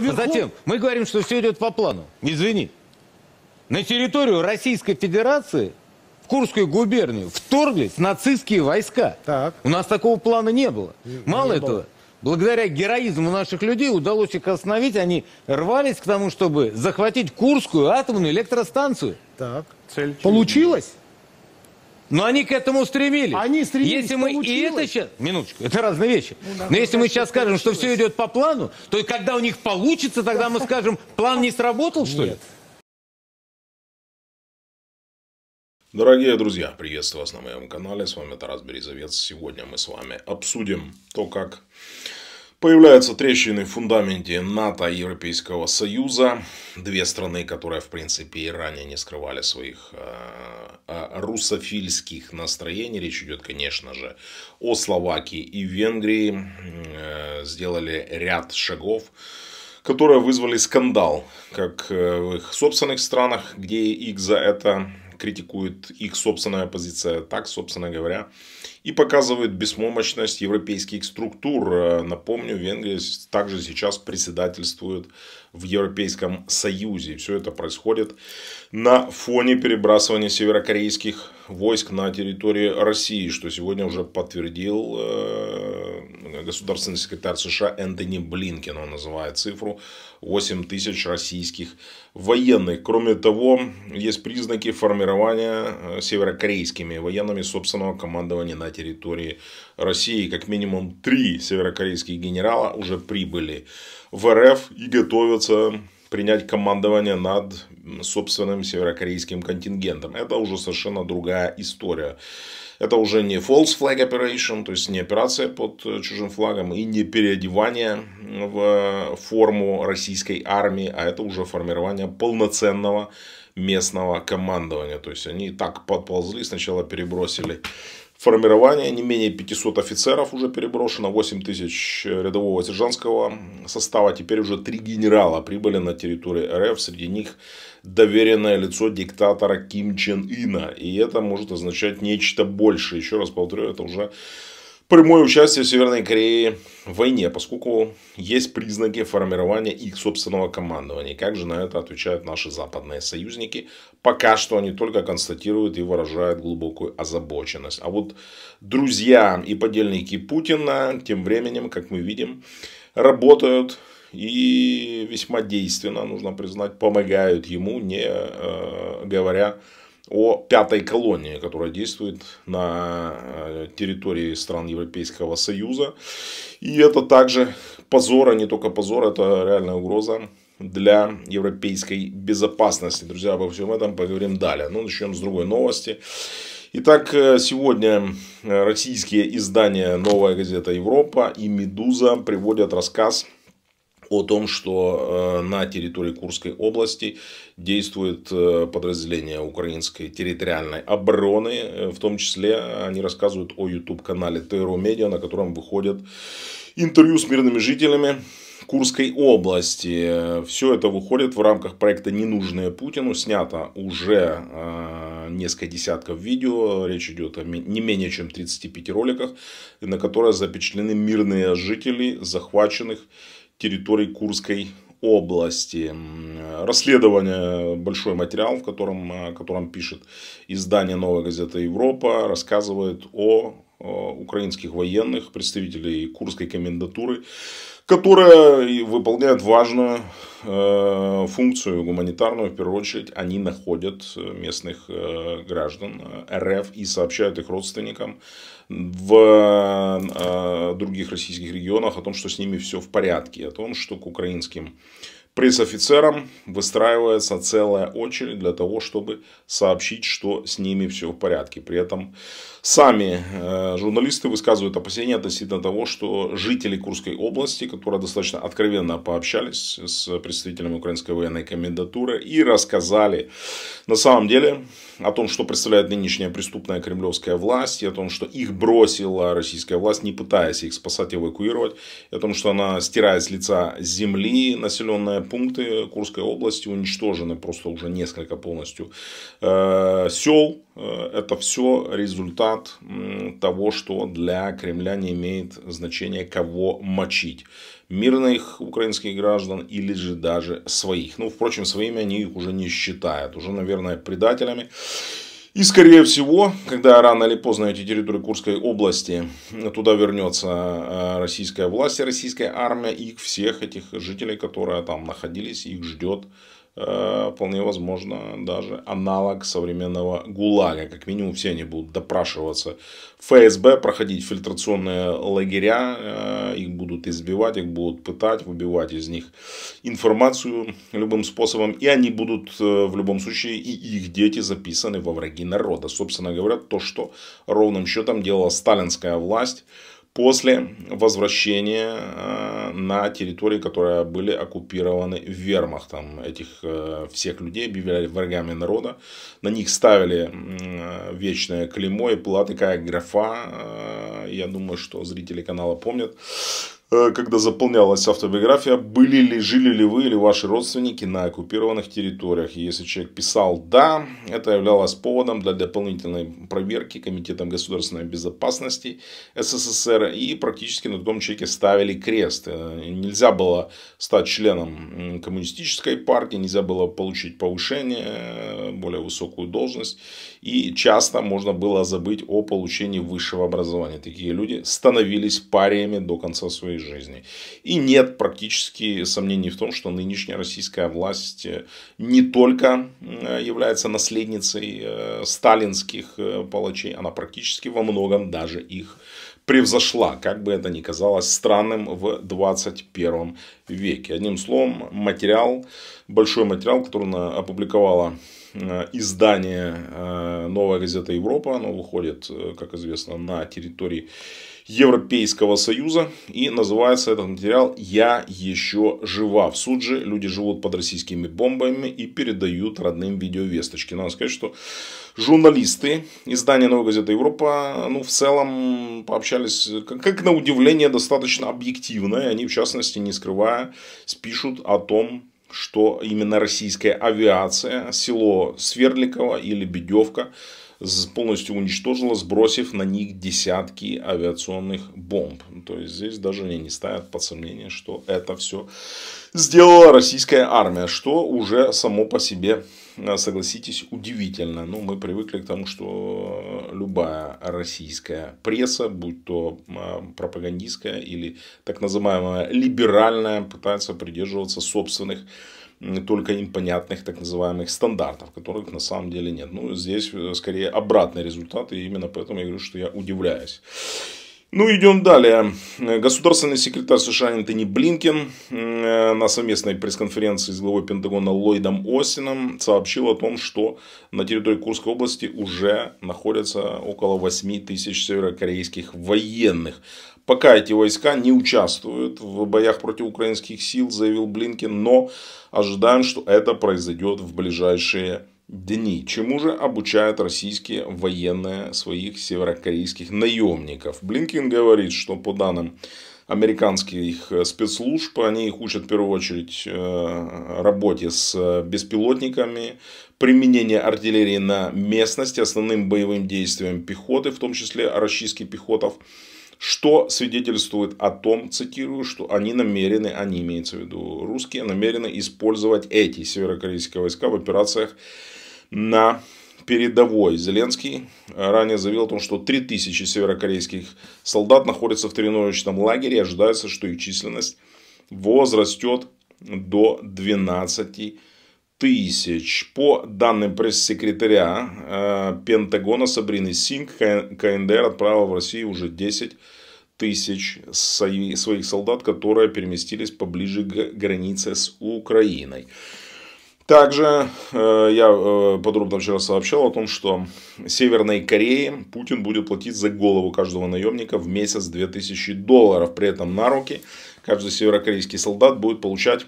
Вверху... А Затем мы говорим, что все идет по плану. Извини. На территорию Российской Федерации в Курскую губернию вторглись нацистские войска. Так. У нас такого плана не было. Не, Мало не этого, было. благодаря героизму наших людей удалось их остановить. Они рвались к тому, чтобы захватить Курскую атомную электростанцию. Так. Цель Получилось? Но они к этому стремились. Они стремились, если мы получилось. и это сейчас, минуточку, это разные вещи. Ну, да, Но если ну, мы сейчас скажем, что все идет по плану, то и когда у них получится, тогда мы скажем, план не сработал, что Нет. ли? Дорогие друзья, приветствую вас на моем канале. С вами Тарас Березовец. Сегодня мы с вами обсудим то, как Появляются трещины в фундаменте НАТО и Европейского Союза. Две страны, которые, в принципе, и ранее не скрывали своих э, э русофильских настроений. Речь идет, конечно же, о Словакии и Венгрии. Э, сделали ряд шагов, которые вызвали скандал, как э, в их собственных странах, где их за это критикует их собственная оппозиция, так, собственно говоря, и показывает беспомощность европейских структур. Э, напомню, Венгрия также сейчас председательствует в Европейском Союзе. Все это происходит на фоне перебрасывания северокорейских войск на территории России, что сегодня уже подтвердил э, государственный секретарь США Энтони Блинкен. Он называет цифру 8 тысяч российских военных. Кроме того, есть признаки формирования э, северокорейскими военными собственного командования на территории территории России. Как минимум три северокорейских генерала уже прибыли в РФ и готовятся принять командование над собственным северокорейским контингентом. Это уже совершенно другая история. Это уже не false flag operation, то есть не операция под чужим флагом и не переодевание в форму российской армии, а это уже формирование полноценного местного командования. То есть они так подползли, сначала перебросили Формирование не менее 500 офицеров уже переброшено, 8 тысяч рядового сержантского состава, теперь уже три генерала прибыли на территории РФ, среди них доверенное лицо диктатора Ким Чен Ина, и это может означать нечто большее, еще раз повторю, это уже прямое участие Северной Кореи в войне, поскольку есть признаки формирования их собственного командования. Как же на это отвечают наши западные союзники? Пока что они только констатируют и выражают глубокую озабоченность. А вот друзья и подельники Путина тем временем, как мы видим, работают и весьма действенно, нужно признать, помогают ему, не э, говоря о пятой колонии, которая действует на э, территории стран Европейского Союза. И это также позор, а не только позор, это реальная угроза для европейской безопасности. Друзья, обо всем этом поговорим далее. Ну, начнем с другой новости. Итак, э, сегодня э, российские издания «Новая газета Европа» и «Медуза» приводят рассказ о том, что э, на территории Курской области действует э, подразделение украинской территориальной обороны. Э, в том числе они рассказывают о YouTube-канале Терро Медиа, на котором выходят интервью с мирными жителями Курской области. Все это выходит в рамках проекта «Ненужное Путину». Снято уже несколько десятков видео. Речь идет о не менее чем 35 роликах, на которые запечатлены мирные жители захваченных территорий Курской области. Расследование, большой материал, в котором, о э, котором пишет издание «Новая газета Европа», рассказывает о Э, украинских военных, представителей Курской комендатуры, которая выполняет важную э, функцию гуманитарную. В первую очередь, они находят э, местных граждан РФ и сообщают их родственникам в других российских регионах о том, что с ними все в порядке, о том, что к украинским пресс-офицерам выстраивается целая очередь для того, чтобы сообщить, что с ними все в порядке. При этом сами э, журналисты высказывают опасения относительно того, что жители Курской области, которые достаточно откровенно пообщались с представителями украинской военной комендатуры и рассказали на самом деле о том, что представляет нынешняя преступная кремлевская власть, и о том, что их бросила российская власть, не пытаясь их спасать и эвакуировать, и о том, что она стирает с лица земли населенное пункты Курской области, уничтожены просто уже несколько полностью э, сел. Э, это все результат того, что для Кремля не имеет значения, кого мочить мирных украинских граждан или же даже своих. Ну, впрочем, своими они их уже не считают, уже, наверное, предателями. И, скорее всего, когда рано или поздно эти территории Курской области, туда вернется э, российская власть российская армия, их всех этих жителей, которые там находились, их ждет Э, вполне возможно даже аналог современного ГУЛАГа. Как минимум все они будут допрашиваться ФСБ, проходить фильтрационные лагеря, э, их будут избивать, их будут пытать, выбивать из них информацию любым способом. И они будут э, в любом случае, и их дети записаны во враги народа. Собственно говоря, то, что ровным счетом делала сталинская власть после возвращения э, на территории, которые были оккупированы вермахтом. Этих э, всех людей объявляли врагами народа. На них ставили э, вечное клеймо и была такая графа, я думаю, что зрители канала помнят, Э, когда заполнялась автобиография, были ли, жили ли вы или ваши родственники на оккупированных территориях. И если человек писал «да», это являлось поводом для дополнительной проверки Комитетом государственной безопасности СССР. И практически на том человеке ставили крест. Э, нельзя было стать членом коммунистической партии, нельзя было получить повышение, э, более высокую должность. И часто можно было забыть о получении высшего образования. Такие люди становились париями до конца своей своей жизни. И нет практически сомнений в том, что нынешняя российская власть э, не только э, является наследницей э, сталинских палачей, она практически во многом даже их превзошла, как бы это ни казалось странным в 21 веке. Одним словом, материал, большой материал, который опубликовала издание «Новая газета Европа», оно выходит, как известно, на территории Европейского Союза. И называется этот материал «Я еще жива». В Суджи люди живут под российскими бомбами и передают родным видеовесточки. Надо сказать, что журналисты издания «Новая газета Европа» ну, в целом пообщались, как, как на удивление, достаточно объективно. И они, в частности, не скрывая, спишут о том, что именно российская авиация, село Сверликово или Бедевка, полностью уничтожила, сбросив на них десятки авиационных бомб. То есть здесь даже они не ставят под сомнение, что это все сделала российская армия, что уже само по себе, э, согласитесь, удивительно. Но ну, мы привыкли к тому, что любая российская пресса, будь то э, пропагандистская или так называемая либеральная, пытается придерживаться собственных только им понятных так называемых стандартов, которых на самом деле нет. Ну, здесь э, скорее обратный результат, и именно поэтому я говорю, что я удивляюсь. Ну, идем далее. Государственный секретарь США Антони Блинкин э, на совместной пресс-конференции с главой Пентагона Ллойдом Остином сообщил о том, что на территории Курской области уже находятся около 8 тысяч северокорейских военных. Пока эти войска не участвуют в боях против украинских сил, заявил Блинкин, но ожидаем, что это произойдет в ближайшие дни. Чему же обучают российские военные своих северокорейских наемников? Блинкин говорит, что по данным американских э, спецслужб, они их учат в первую очередь э, работе с беспилотниками, применение артиллерии на местности, основным боевым действием пехоты, в том числе расчистки пехотов, что свидетельствует о том, цитирую, что они намерены, они имеются в виду русские, намерены использовать эти северокорейские войска в операциях на передовой. Зеленский ранее заявил о том, что 3000 северокорейских солдат находятся в тренировочном лагере и ожидается, что их численность возрастет до 12 тысяч. По данным пресс-секретаря э, Пентагона Сабрины Синг, КНДР отправила в Россию уже 10 тысяч своих солдат, которые переместились поближе к границе с Украиной. Также э, я э, подробно вчера сообщал о том, что Северной Корее Путин будет платить за голову каждого наемника в месяц 2000 долларов. При этом на руки каждый северокорейский солдат будет получать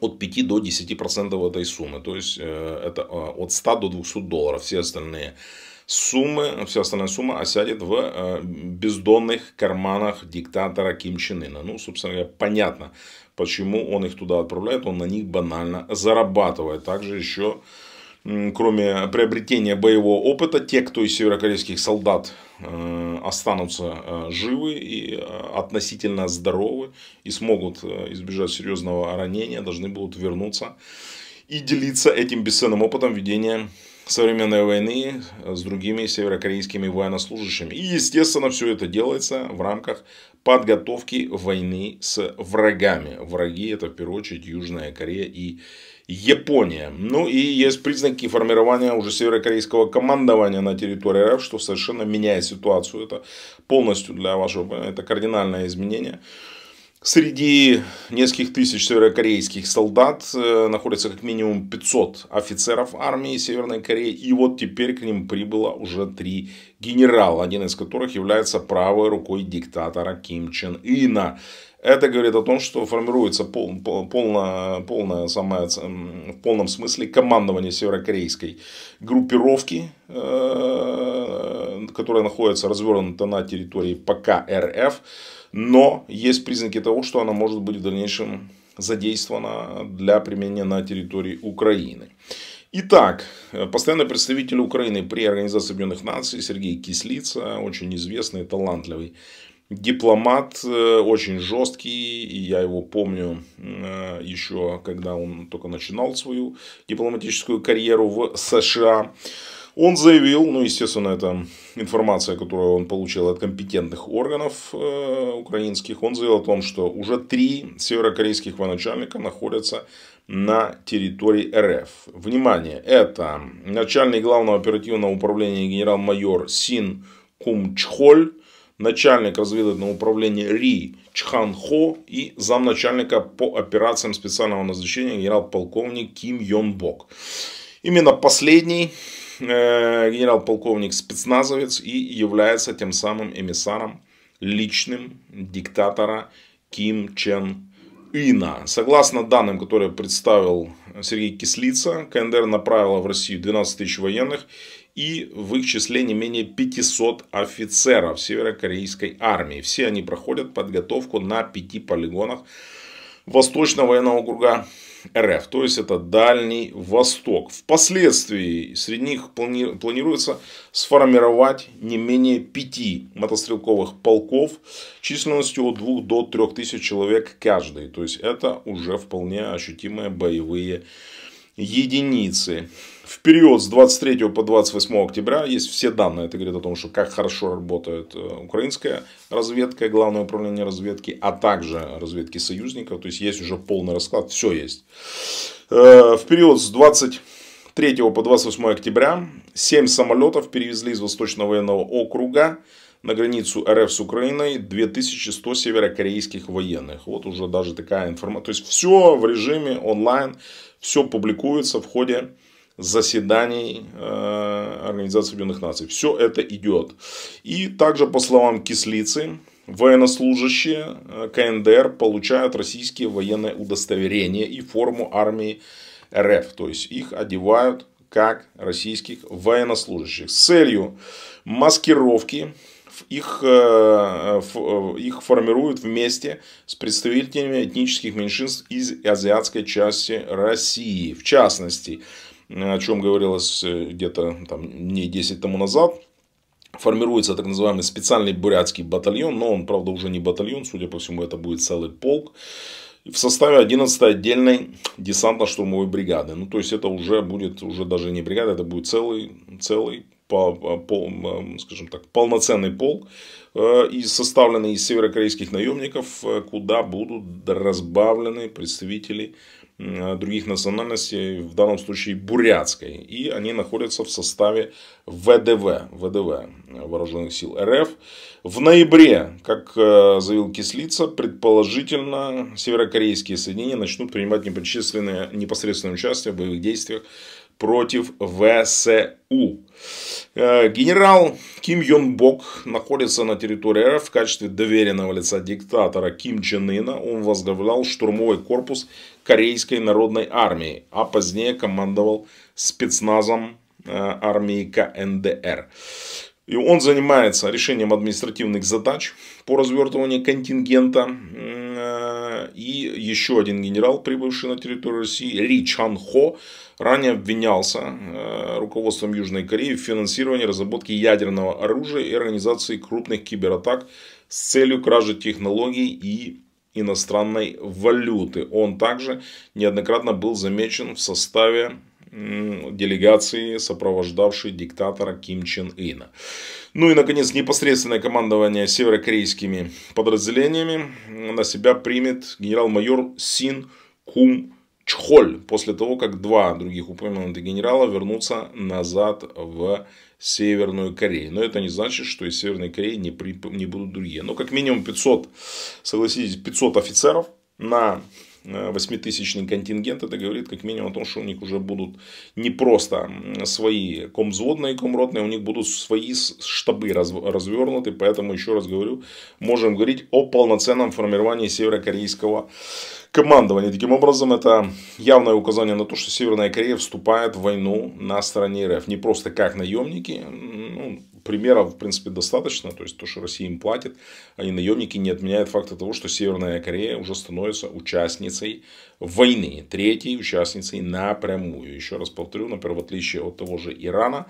от 5 до 10% этой суммы. То есть, э, это от 100 до 200 долларов. Все остальные суммы, вся остальная сумма осядет в бездонных карманах диктатора Ким Чен Ына. Ну, собственно говоря, понятно, Почему он их туда отправляет? Он на них банально зарабатывает. Также еще, кроме приобретения боевого опыта, те, кто из северокорейских солдат э, останутся э, живы и э, относительно здоровы и смогут избежать серьезного ранения, должны будут вернуться и делиться этим бесценным опытом ведения современной войны с другими северокорейскими военнослужащими. И, естественно, все это делается в рамках подготовки войны с врагами. Враги это, в первую очередь, Южная Корея и Япония. Ну и есть признаки формирования уже северокорейского командования на территории РФ, что совершенно меняет ситуацию. Это полностью для вашего это кардинальное изменение. Среди нескольких тысяч северокорейских солдат э, находится как минимум 500 офицеров армии Северной Кореи. И вот теперь к ним прибыло уже три генерала, один из которых является правой рукой диктатора Ким Чен Ина. Это говорит о том, что формируется пол, полное полное, самое, в полном смысле командование северокорейской группировки, э, которая находится развернута на территории ПКРФ. РФ но есть признаки того, что она может быть в дальнейшем задействована для применения на территории Украины. Итак, э, постоянный представитель Украины при Организации Объединенных Наций Сергей Кислица, очень известный, талантливый дипломат, э, очень жесткий, и я его помню э, еще, когда он только начинал свою дипломатическую карьеру в США. Он заявил, ну, естественно, это информация, которую он получил от компетентных органов э, украинских, он заявил о том, что уже три северокорейских военачальника находятся на территории РФ. Внимание, это начальник главного оперативного управления генерал-майор Син Кум Чхоль, начальник разведывательного управления РИ Чхан Хо и замначальника по операциям специального назначения генерал-полковник Ким Йон Бок. Именно последний Э, генерал-полковник спецназовец и является тем самым эмиссаром личным диктатора Ким Чен Ина. Согласно данным, которые представил Сергей Кислица, КНДР направила в Россию 12 тысяч военных и в их числе не менее 500 офицеров северокорейской армии. Все они проходят подготовку на пяти полигонах Восточного военного округа РФ, то есть это Дальний Восток. Впоследствии среди них плани планируется сформировать не менее пяти мотострелковых полков численностью от двух до трех тысяч человек каждый. То есть это уже вполне ощутимые боевые единицы. В период с 23 по 28 октября есть все данные. Это говорит о том, что как хорошо работает э, украинская разведка, главное управление разведки, а также разведки союзников. То есть есть уже полный расклад, все есть. Э, В период с 23 по 28 октября 7 самолетов перевезли из Восточного военного округа на границу РФ с Украиной 2100 северокорейских военных. Вот уже даже такая информация. То есть, все в режиме онлайн, все публикуется в ходе заседаний э, Организации Объединенных Наций. Все это идет. И также, по словам Кислицы, военнослужащие э, КНДР получают российские военные удостоверения и форму армии РФ. То есть, их одевают как российских военнослужащих с целью маскировки их, э, э, их формируют вместе с представителями этнических меньшинств из азиатской части России. В частности, э, о чем говорилось где-то там, дней 10 тому назад, формируется так называемый специальный бурятский батальон, но он, правда, уже не батальон, судя по всему, это будет целый полк, в составе 11-й отдельной десантно-штурмовой бригады. Ну, то есть, это уже будет, уже даже не бригада, это будет целый, целый по, э, по, э, скажем так, полноценный пол, э, и составленный из северокорейских наемников, куда будут разбавлены представители других национальностей, в данном случае бурятской. И они находятся в составе ВДВ, ВДВ Вооруженных сил РФ. В ноябре, как заявил Кислица, предположительно северокорейские соединения начнут принимать непосредственное, непосредственное участие в боевых действиях против ВСУ. Э, генерал Ким Йон Бок находится на территории РФ в качестве доверенного лица диктатора Ким Чен Ына. Он возглавлял штурмовой корпус Корейской народной армии, а позднее командовал спецназом э, армии КНДР. И он занимается решением административных задач по развертыванию контингента и еще один генерал, прибывший на территорию России, Ли Чан Хо, ранее обвинялся э, руководством Южной Кореи в финансировании разработки ядерного оружия и организации крупных кибератак с целью кражи технологий и иностранной валюты. Он также неоднократно был замечен в составе делегации, сопровождавшей диктатора Ким Чен Ына. Ну и, наконец, непосредственное командование северокорейскими подразделениями на себя примет генерал-майор Син Кум Чхоль после того, как два других упомянутых генерала вернутся назад в Северную Корею. Но это не значит, что из Северной Кореи не, при, не будут другие. Но как минимум 500, согласитесь, 500 офицеров на восьмитысячный контингент, это говорит как минимум о том, что у них уже будут не просто свои комзводные, комротные, у них будут свои штабы развернуты, поэтому еще раз говорю, можем говорить о полноценном формировании северокорейского командования. Таким образом, это явное указание на то, что Северная Корея вступает в войну на стороне РФ. Не просто как наемники, ну, примеров, в принципе, достаточно. То есть, то, что Россия им платит, они а наемники, не отменяют факта того, что Северная Корея уже становится участницей войны. Третьей участницей напрямую. Еще раз повторю, например, в отличие от того же Ирана,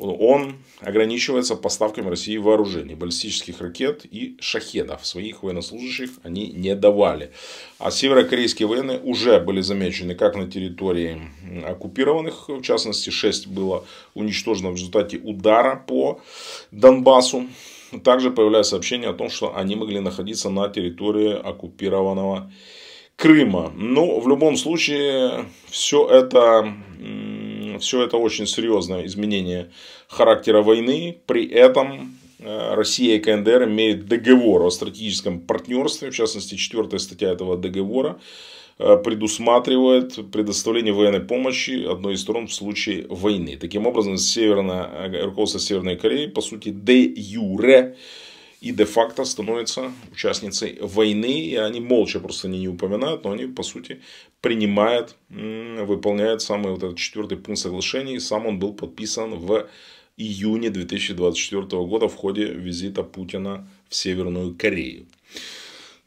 он ограничивается поставками России вооружений, баллистических ракет и шахедов. Своих военнослужащих они не давали. А северокорейские военные уже были замечены как на территории оккупированных, в частности 6 было уничтожено в результате удара по Донбассу. Также появляются сообщения о том, что они могли находиться на территории оккупированного Крыма. Но ну, в любом случае все это все это очень серьезное изменение характера войны. При этом э, Россия и КНДР имеют договор о стратегическом партнерстве, в частности, четвертая статья этого договора э, предусматривает предоставление военной помощи одной из сторон в случае войны. Таким образом, Северная э, руководство Северной Кореи, по сути, де юре и де-факто становится участницей войны, и они молча просто не, не упоминают, но они, по сути, принимают, выполняют самый вот этот четвертый пункт соглашения, и сам он был подписан в июне 2024 года в ходе визита Путина в Северную Корею.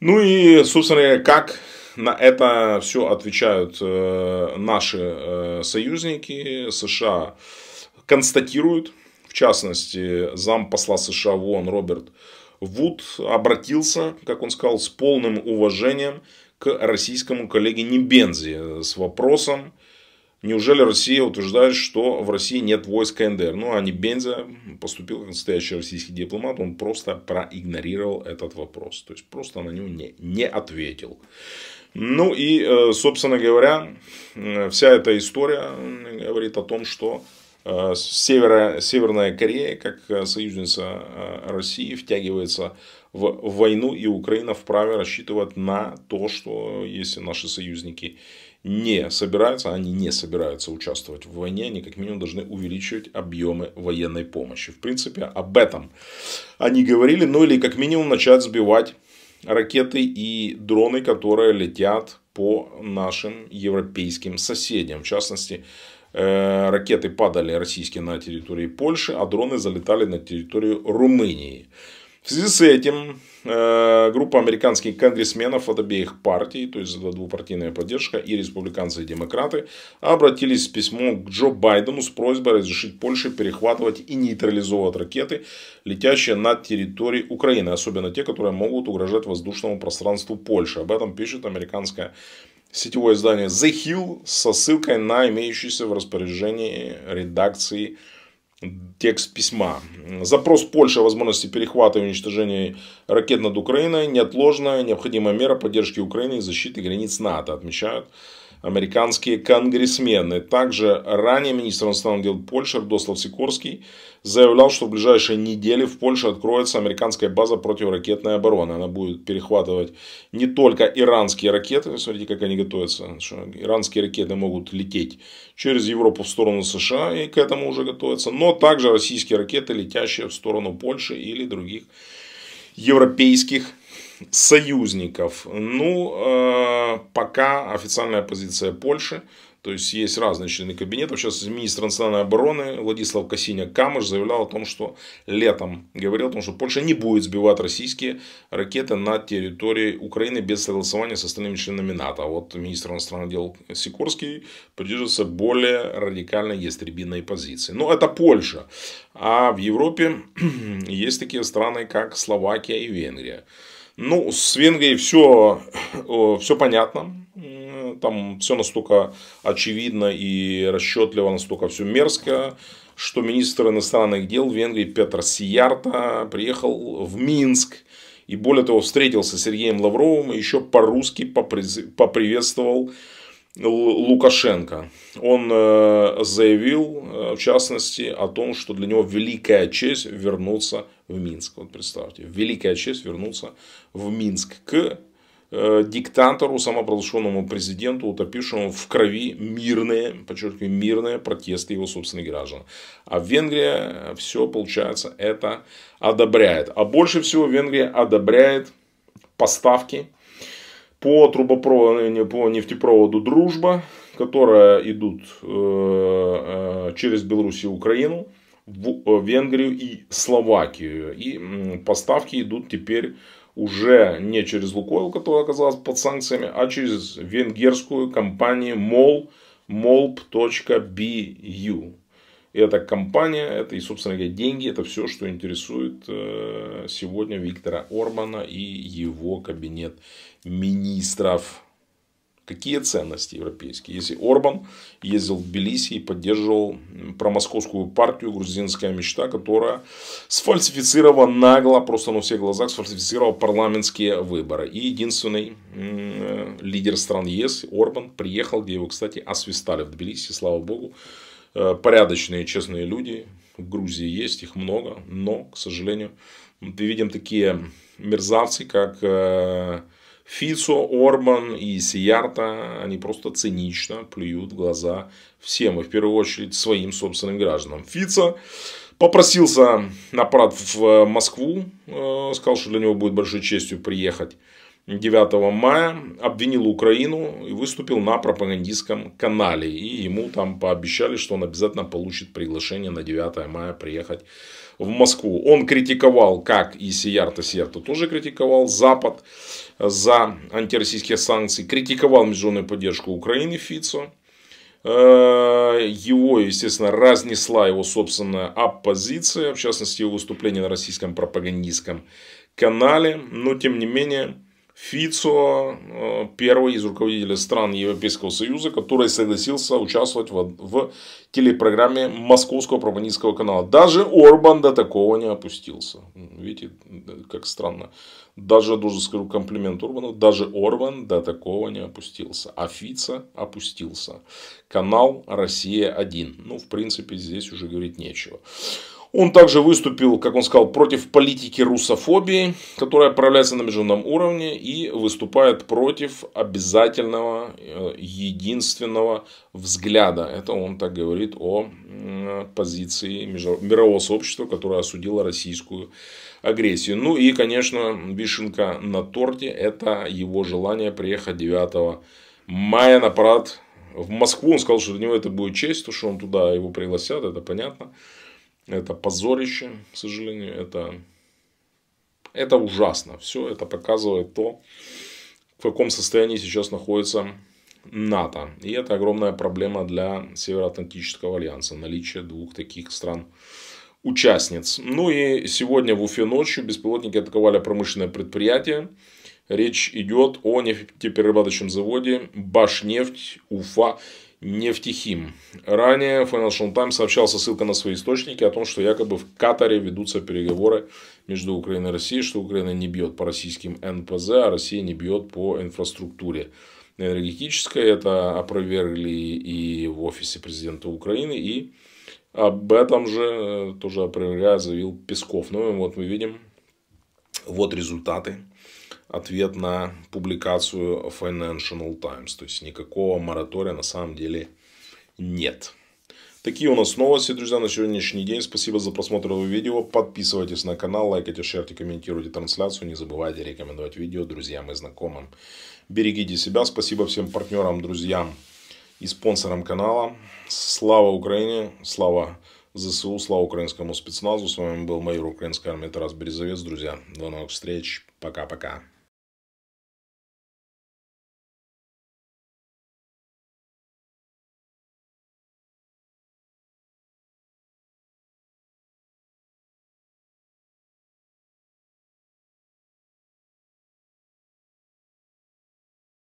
Ну и, собственно, как на это все отвечают э, наши э, союзники США, констатируют, в частности, зампосла США в ООН Роберт Вуд обратился, как он сказал, с полным уважением к российскому коллеге Небензи с вопросом, неужели Россия утверждает, что в России нет войск КНДР. Ну, а Небензя поступил как настоящий российский дипломат, он просто проигнорировал этот вопрос. То есть, просто на него не, не ответил. Ну и, э, собственно говоря, э, вся эта история э, говорит о том, что Э, севера, Северная Корея, как э, союзница э, России, втягивается в войну, и Украина вправе рассчитывать на то, что если наши союзники не собираются, они не собираются участвовать в войне, они как минимум должны увеличивать объемы военной помощи. В принципе, об этом они говорили, ну или как минимум начать сбивать ракеты и дроны, которые летят по нашим европейским соседям. В частности, Э, ракеты падали российские на территории Польши, а дроны залетали на территорию Румынии. В связи с этим э, группа американских конгрессменов от обеих партий, то есть это двупартийная поддержка, и республиканцы, и демократы, обратились с письмом к Джо Байдену с просьбой разрешить Польше перехватывать и нейтрализовывать ракеты, летящие над территорией Украины, особенно те, которые могут угрожать воздушному пространству Польши. Об этом пишет американская сетевое издание The Hill со ссылкой на имеющийся в распоряжении редакции текст письма. Запрос Польши о возможности перехвата и уничтожения ракет над Украиной – неотложная необходимая мера поддержки Украины и защиты границ НАТО, отмечают американские конгрессмены. Также ранее министр иностранных дел Польши Рдослав Сикорский заявлял, что в ближайшие недели в Польше откроется американская база противоракетной обороны. Она будет перехватывать не только иранские ракеты, смотрите, как они готовятся, иранские ракеты могут лететь через Европу в сторону США, и к этому уже готовятся, но также российские ракеты, летящие в сторону Польши или других европейских союзников. Ну, э, пока официальная позиция Польши. То есть есть разные члены кабинета. Сейчас министр национальной обороны Владислав Косиня Камыш заявлял о том, что летом говорил о том, что Польша не будет сбивать российские ракеты на территории Украины без согласования с остальными членами НАТО. А вот министр иностранных дел Сикорский придерживается более радикальной ястребиной позиции. Но это Польша. А в Европе есть такие страны, как Словакия и Венгрия. Ну, с Венгрией все, э, все понятно. Там все настолько очевидно и расчетливо, настолько все мерзко, что министр иностранных дел Венгрии Петр Сиярта приехал в Минск. И более того, встретился с Сергеем Лавровым и еще по-русски поприветствовал Лукашенко. Он э, заявил, э, в частности, о том, что для него великая честь вернуться в Минск. Вот представьте, великая честь вернуться в Минск к э, диктатору, самопровозглашенному президенту, утопившему в крови мирные, подчеркиваю, мирные протесты его собственных граждан. А Венгрия все, получается, это одобряет. А больше всего Венгрия одобряет поставки по трубопроводу, по нефтепроводу «Дружба», которая идут э, э, через Беларусь и Украину, в э, Венгрию и Словакию. И поставки идут теперь уже не через Лукойл, которая оказалась под санкциями, а через венгерскую компанию MOL, molp.bu. И Это компания, это и, собственно говоря, деньги, это все, что интересует э, сегодня Виктора Орбана и его кабинет министров. Какие ценности европейские? Если Орбан ездил в Тбилиси и поддерживал промосковскую партию «Грузинская мечта», которая сфальсифицировала нагло, просто на всех глазах сфальсифицировала парламентские выборы. И единственный э, лидер стран ЕС, Орбан, приехал, где его, кстати, освистали в Тбилиси, слава богу. Э, порядочные, честные люди. В Грузии есть, их много, но, к сожалению, мы видим такие мерзавцы, как э, Фицо, Орбан и Сиярта, они просто цинично плюют в глаза всем, и в первую очередь своим собственным гражданам. Фицо попросился на парад в Москву, э, сказал, что для него будет большой честью приехать 9 мая обвинил Украину и выступил на пропагандистском канале. И ему там пообещали, что он обязательно получит приглашение на 9 мая приехать в Москву. Он критиковал, как и Сиярта Сиярта тоже критиковал Запад за антироссийские санкции, критиковал международную поддержку Украины Фицо. Э, его, естественно, разнесла его собственная оппозиция, в частности, его выступление на российском пропагандистском канале. Но, тем не менее, Фицо, э, первый из руководителей стран Европейского Союза, который согласился участвовать в, в телепрограмме Московского пропагандистского канала. Даже Орбан до такого не опустился. Видите, как странно. Даже, должен скажу комплимент Орбану, даже Орбан до такого не опустился. А Фица опустился. Канал «Россия-1». Ну, в принципе, здесь уже говорить нечего. Он также выступил, как он сказал, против политики русофобии, которая проявляется на международном уровне и выступает против обязательного э, единственного взгляда. Это он так говорит о позиции мирового сообщества, которое осудило российскую агрессию. Ну и, конечно, вишенка на торте – это его желание приехать 9 мая на парад в Москву. Он сказал, что для него это будет честь, то, что он туда его пригласят, это понятно. Это позорище, к сожалению. Это, это ужасно. Все это показывает то, в каком состоянии сейчас находится НАТО. И это огромная проблема для Североатлантического альянса. Наличие двух таких стран участниц. Ну и сегодня в Уфе ночью беспилотники атаковали промышленное предприятие. Речь идет о нефтеперерабатывающем заводе Башнефть Уфа Нефтехим. Ранее Financial Times сообщал со ссылкой на свои источники о том, что якобы в Катаре ведутся переговоры между Украиной и Россией, что Украина не бьет по российским НПЗ, а Россия не бьет по инфраструктуре энергетической. Это опровергли и в офисе президента Украины, и об этом же э, тоже опровергая заявил Песков. Ну вот мы видим, вот результаты ответ на публикацию Financial Times. То есть, никакого моратория на самом деле нет. Такие у нас новости, друзья, на сегодняшний день. Спасибо за просмотр этого видео. Подписывайтесь на канал, лайкайте, шерьте, комментируйте трансляцию. Не забывайте рекомендовать видео друзьям и знакомым. Берегите себя. Спасибо всем партнерам, друзьям и спонсорам канала. Слава Украине, слава ЗСУ, слава украинскому спецназу. С вами был майор украинской армии Тарас Березовец. Друзья, до новых встреч. Пока-пока.